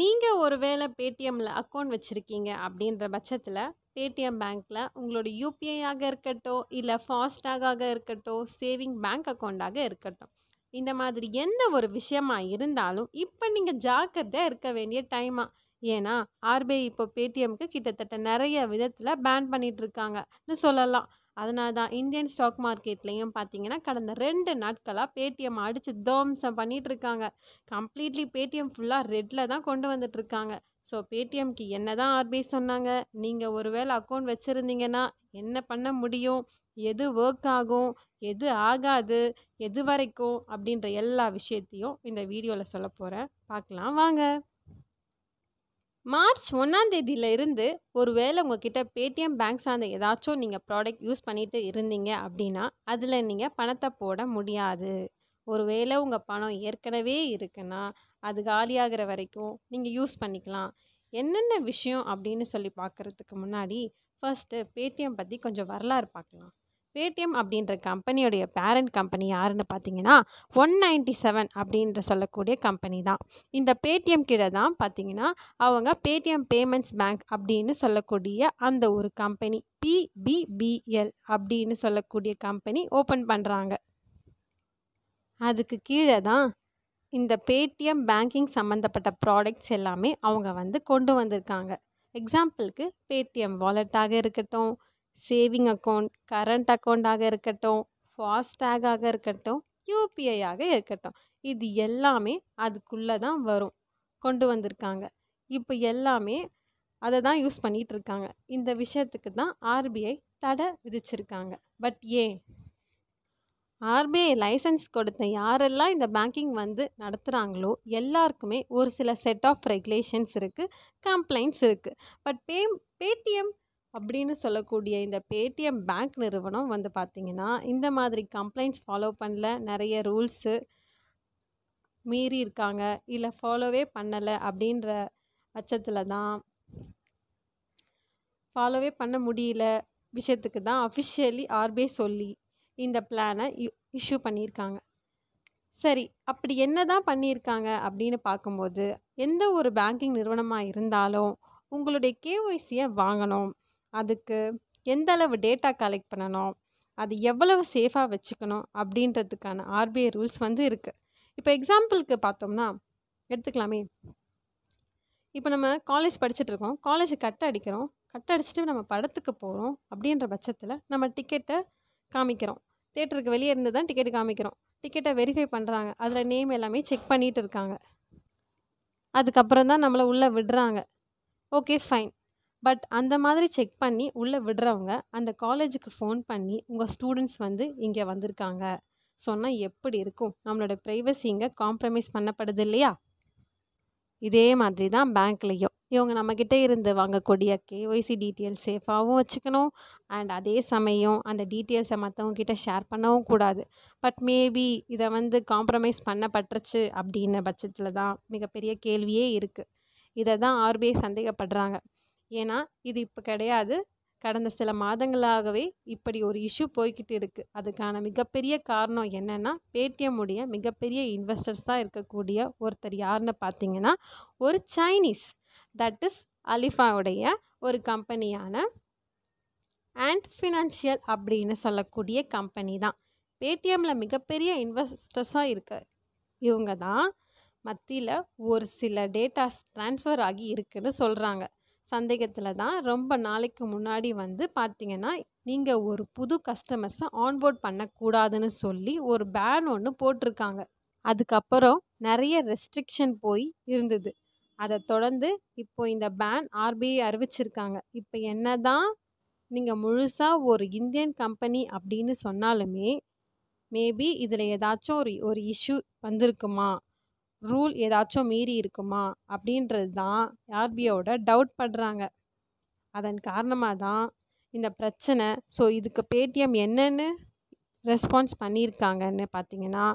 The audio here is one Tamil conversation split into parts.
நீங்கள் ஒருவேளை பேடிஎம்மில் அக்கௌண்ட் வச்சுருக்கீங்க அப்படின்ற பட்சத்தில் பேடிஎம் பேங்க்கில் உங்களோட யூபிஐயாக இருக்கட்டும் இல்லை ஃபாஸ்டாக இருக்கட்டும் சேவிங் பேங்க் அக்கௌண்ட்டாக இருக்கட்டும் இந்த மாதிரி எந்த ஒரு விஷயமா இருந்தாலும் இப்போ நீங்கள் ஜாக்கிரதையாக இருக்க வேண்டிய டைமாக ஏன்னா ஆர்பிஐ இப்போ பேடிஎம்க்கு கிட்டத்தட்ட நிறைய விதத்தில் பேன் பண்ணிகிட்ருக்காங்கன்னு சொல்லலாம் அதனால தான் இந்தியன் ஸ்டாக் மார்க்கெட்லேயும் பார்த்தீங்கன்னா கடந்த ரெண்டு நாட்களாக பேடிஎம் அடித்து தோம்சம் பண்ணிகிட்ருக்காங்க இருக்காங்க கம்ப்ளீட்லி பேடிஎம் ஃபுல்லாக ரெட்டில் தான் கொண்டு வந்துட்டுருக்காங்க ஸோ பேடிஎம்க்கு என்ன தான் ஆர்பிஐ சொன்னாங்க நீங்கள் ஒருவேளை அக்கௌண்ட் வச்சுருந்தீங்கன்னா என்ன பண்ண முடியும் எது ஒர்க் ஆகும் எது ஆகாது எது வரைக்கும் அப்படின்ற எல்லா விஷயத்தையும் இந்த வீடியோவில் சொல்ல போகிறேன் பார்க்கலாம் வாங்க மார்ச் ஒன்றாம் ஒரு ஒருவேளை உங்ககிட்ட பேடிஎம் பேங்க் சார்ந்த ஏதாச்சும் நீங்கள் ப்ராடக்ட் யூஸ் பண்ணிட்டு இருந்தீங்க அப்படின்னா அதில் நீங்கள் பணத்தை போட முடியாது ஒருவேளை உங்கள் பணம் ஏற்கனவே இருக்குன்னா அது காலியாகிற வரைக்கும் நீங்கள் யூஸ் பண்ணிக்கலாம் என்னென்ன விஷயம் அப்படின்னு சொல்லி பார்க்குறதுக்கு முன்னாடி ஃபஸ்ட்டு பேடிஎம் பற்றி கொஞ்சம் வரலாறு பார்க்கலாம் பேடிஎம் அப்படின்ற கம்பெனியோடைய பேரண்ட் கம்பெனி யாருன்னு பார்த்தீங்கன்னா ஒன் நைன்டி செவன் அப்படின்ற சொல்லக்கூடிய கம்பெனி தான் இந்த பேடிஎம் கீழே தான் பார்த்தீங்கன்னா அவங்க பேடிஎம் பேமெண்ட்ஸ் பேங்க் அப்படின்னு சொல்லக்கூடிய அந்த ஒரு கம்பெனி பிபிபிஎல் அப்படின்னு சொல்லக்கூடிய கம்பெனி ஓப்பன் பண்ணுறாங்க அதுக்கு கீழே தான் இந்த பேடிஎம் பேங்கிங் சம்மந்தப்பட்ட ப்ராடக்ட்ஸ் எல்லாமே அவங்க வந்து கொண்டு வந்திருக்காங்க எக்ஸாம்பிளுக்கு பேடிஎம் வாலெட்டாக இருக்கட்டும் சேவிங் அக்கௌண்ட் கரண்ட் அக்கௌண்ட்டாக இருக்கட்டும் ஆக இருக்கட்டும் யூபிஐயாக இருக்கட்டும் இது எல்லாமே அதுக்குள்ளே தான் வரும் கொண்டு வந்திருக்காங்க இப்போ எல்லாமே அதை தான் யூஸ் பண்ணிகிட்டு இருக்காங்க இந்த விஷயத்துக்கு தான் ஆர்பிஐ தடை விதிச்சிருக்காங்க பட் ஏன் ஆர்பிஐ லைசன்ஸ் கொடுத்த யாரெல்லாம் இந்த பேங்கிங் வந்து நடத்துகிறாங்களோ எல்லாருக்குமே ஒரு சில செட் ஆஃப் ரெகுலேஷன்ஸ் இருக்குது கம்ப்ளைண்ட்ஸ் இருக்குது பட் பே பேடிஎம் அப்படின்னு சொல்லக்கூடிய இந்த பேடிஎம் பேங்க் நிறுவனம் வந்து பார்த்திங்கன்னா இந்த மாதிரி கம்ப்ளைண்ட்ஸ் ஃபாலோ பண்ணல நிறைய ரூல்ஸு மீறி இருக்காங்க இல்லை ஃபாலோவே பண்ணலை அப்படின்ற பட்சத்தில் தான் ஃபாலோவே பண்ண முடியல விஷயத்துக்கு தான் அஃபிஷியலி ஆர்பிஐ சொல்லி இந்த பிளானை இஷ்யூ பண்ணியிருக்காங்க சரி அப்படி என்ன தான் பண்ணியிருக்காங்க அப்படின்னு பார்க்கும்போது எந்த ஒரு பேங்கிங் நிறுவனமாக இருந்தாலும் உங்களுடைய கேஒய்சியை வாங்கணும் அதுக்கு எந்த அளவு டேட்டா கலெக்ட் பண்ணணும் அது எவ்வளவு சேஃபாக வச்சுக்கணும் அப்படின்றதுக்கான ஆர்பிஐ ரூல்ஸ் வந்து இருக்குது இப்போ எக்ஸாம்பிளுக்கு பார்த்தோம்னா எடுத்துக்கலாமே இப்போ நம்ம காலேஜ் படிச்சுட்டு இருக்கோம் காலேஜ் கட் அடிக்கிறோம் கட் அடிச்சுட்டு நம்ம படத்துக்கு போகிறோம் அப்படின்ற பட்சத்தில் நம்ம டிக்கெட்டை காமிக்கிறோம் தேட்டருக்கு வெளியே இருந்து தான் டிக்கெட் காமிக்கிறோம் டிக்கெட்டை வெரிஃபை பண்ணுறாங்க அதில் நேம் எல்லாமே செக் பண்ணிகிட்டு இருக்காங்க அதுக்கப்புறம் தான் நம்மளை உள்ளே விடுறாங்க ஓகே ஃபைன் பட் அந்த மாதிரி செக் பண்ணி உள்ளே விடுறவங்க அந்த காலேஜுக்கு ஃபோன் பண்ணி உங்கள் ஸ்டூடெண்ட்ஸ் வந்து இங்கே வந்திருக்காங்க சொன்னால் எப்படி இருக்கும் நம்மளோட ப்ரைவசி இங்கே காம்ப்ரமைஸ் பண்ணப்படுது இல்லையா இதே மாதிரி தான் பேங்க்லேயும் இவங்க நம்மக்கிட்ட இருந்து வாங்கக்கூடிய கேஒய்சி டீட்டெயில்ஸ் சேஃபாகவும் வச்சுக்கணும் அண்ட் அதே சமயம் அந்த டீட்டெயில்ஸை மற்றவங்க கிட்டே ஷேர் பண்ணவும் கூடாது பட் மேபி இதை வந்து காம்ப்ரமைஸ் பண்ணப்பட்டுருச்சு அப்படின்ன பட்சத்தில் தான் மிகப்பெரிய கேள்வியே இருக்குது இதை தான் ஆர்பிஐ சந்தேகப்படுறாங்க ஏன்னா இது இப்போ கிடையாது கடந்த சில மாதங்களாகவே இப்படி ஒரு இஷ்யூ போய்கிட்டு இருக்குது அதுக்கான மிகப்பெரிய காரணம் என்னென்னா பேடிஎம் உடைய மிகப்பெரிய தான் இருக்கக்கூடிய ஒருத்தர் யாருன்னு பார்த்தீங்கன்னா ஒரு சைனீஸ் தட் இஸ் அலிஃபாவுடைய ஒரு கம்பெனியான அண்ட் ஃபினான்ஷியல் அப்படின்னு சொல்லக்கூடிய கம்பெனி தான் பேடிஎம்மில் மிகப்பெரிய இன்வெஸ்டர்ஸாக இருக்க இவங்க தான் மத்தியில் ஒரு சில டேட்டாஸ் ட்ரான்ஸ்ஃபர் ஆகி இருக்குன்னு சொல்கிறாங்க சந்தேகத்தில் தான் ரொம்ப நாளைக்கு முன்னாடி வந்து பார்த்தீங்கன்னா நீங்கள் ஒரு புது கஸ்டமர்ஸை ஆன்போர்ட் பண்ணக்கூடாதுன்னு சொல்லி ஒரு பேன் ஒன்று போட்டிருக்காங்க அதுக்கப்புறம் நிறைய ரெஸ்ட்ரிக்ஷன் போய் இருந்தது அதை தொடர்ந்து இப்போ இந்த பேன் ஆர்பிஐ அறிவிச்சிருக்காங்க இப்போ என்ன தான் நீங்கள் முழுசாக ஒரு இந்தியன் கம்பெனி அப்படின்னு சொன்னாலுமே மேபி இதில் ஏதாச்சும் ஒரு ஒரு இஷ்யூ வந்திருக்குமா ரூல் ஏதாச்சும் மீறி இருக்குமா அப்படின்றது தான் ஆர்பிஐயோட டவுட் பண்ணுறாங்க அதன் காரணமாக தான் இந்த பிரச்சனை ஸோ இதுக்கு பேடிஎம் என்னென்னு ரெஸ்பான்ஸ் பண்ணியிருக்காங்கன்னு பார்த்தீங்கன்னா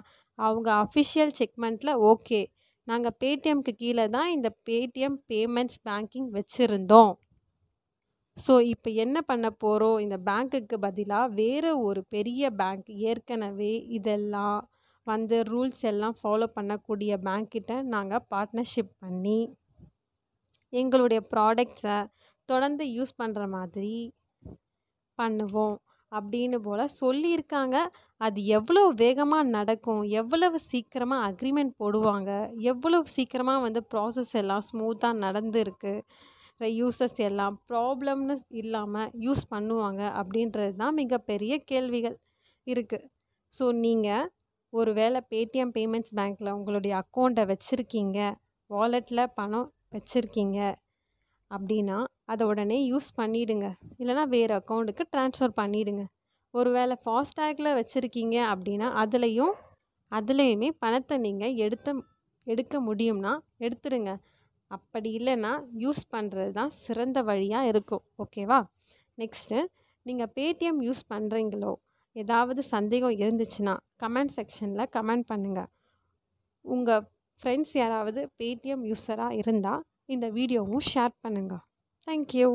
அவங்க அஃபிஷியல் செக்மெண்ட்டில் ஓகே நாங்கள் பேடிஎம்க்கு கீழே தான் இந்த பேடிஎம் பேமெண்ட்ஸ் பேங்கிங் வச்சுருந்தோம் ஸோ இப்போ என்ன பண்ண போகிறோம் இந்த பேங்க்குக்கு பதிலாக வேறு ஒரு பெரிய பேங்க் ஏற்கனவே இதெல்லாம் வந்து ரூல்ஸ் எல்லாம் ஃபாலோ பண்ணக்கூடிய பேங்க்கிட்ட நாங்கள் பார்ட்னர்ஷிப் பண்ணி எங்களுடைய ப்ராடக்ட்ஸை தொடர்ந்து யூஸ் பண்ணுற மாதிரி பண்ணுவோம் அப்படின்னு போல் சொல்லியிருக்காங்க அது எவ்வளோ வேகமாக நடக்கும் எவ்வளவு சீக்கிரமாக அக்ரிமெண்ட் போடுவாங்க எவ்வளவு சீக்கிரமாக வந்து ப்ராசஸ் எல்லாம் ஸ்மூத்தாக நடந்துருக்கு யூசஸ் எல்லாம் ப்ராப்ளம்னு இல்லாமல் யூஸ் பண்ணுவாங்க அப்படின்றது தான் மிகப்பெரிய கேள்விகள் இருக்குது ஸோ நீங்கள் ஒருவேளை பேடிஎம் பேமெண்ட்ஸ் பேங்க்கில் உங்களுடைய அக்கௌண்ட்டை வச்சுருக்கீங்க வாலெட்டில் பணம் வச்சுருக்கீங்க அப்படின்னா அதை உடனே யூஸ் பண்ணிவிடுங்க இல்லைனா வேறு அக்கௌண்ட்டுக்கு ட்ரான்ஸ்ஃபர் பண்ணிவிடுங்க ஒருவேளை ஃபாஸ்டேக்கில் வச்சுருக்கீங்க அப்படின்னா அதுலேயும் அதுலேயுமே பணத்தை நீங்கள் எடுத்த எடுக்க முடியும்னா எடுத்துருங்க அப்படி இல்லைன்னா யூஸ் பண்ணுறது தான் சிறந்த வழியாக இருக்கும் ஓகேவா நெக்ஸ்ட்டு நீங்கள் பேடிஎம் யூஸ் பண்ணுறீங்களோ ஏதாவது சந்தேகம் இருந்துச்சுன்னா கமெண்ட் செக்ஷனில் கமெண்ட் பண்ணுங்கள் உங்கள் ஃப்ரெண்ட்ஸ் யாராவது பேடிஎம் யூஸராக இருந்தால் இந்த வீடியோவும் ஷேர் பண்ணுங்கள் தேங்க்யூ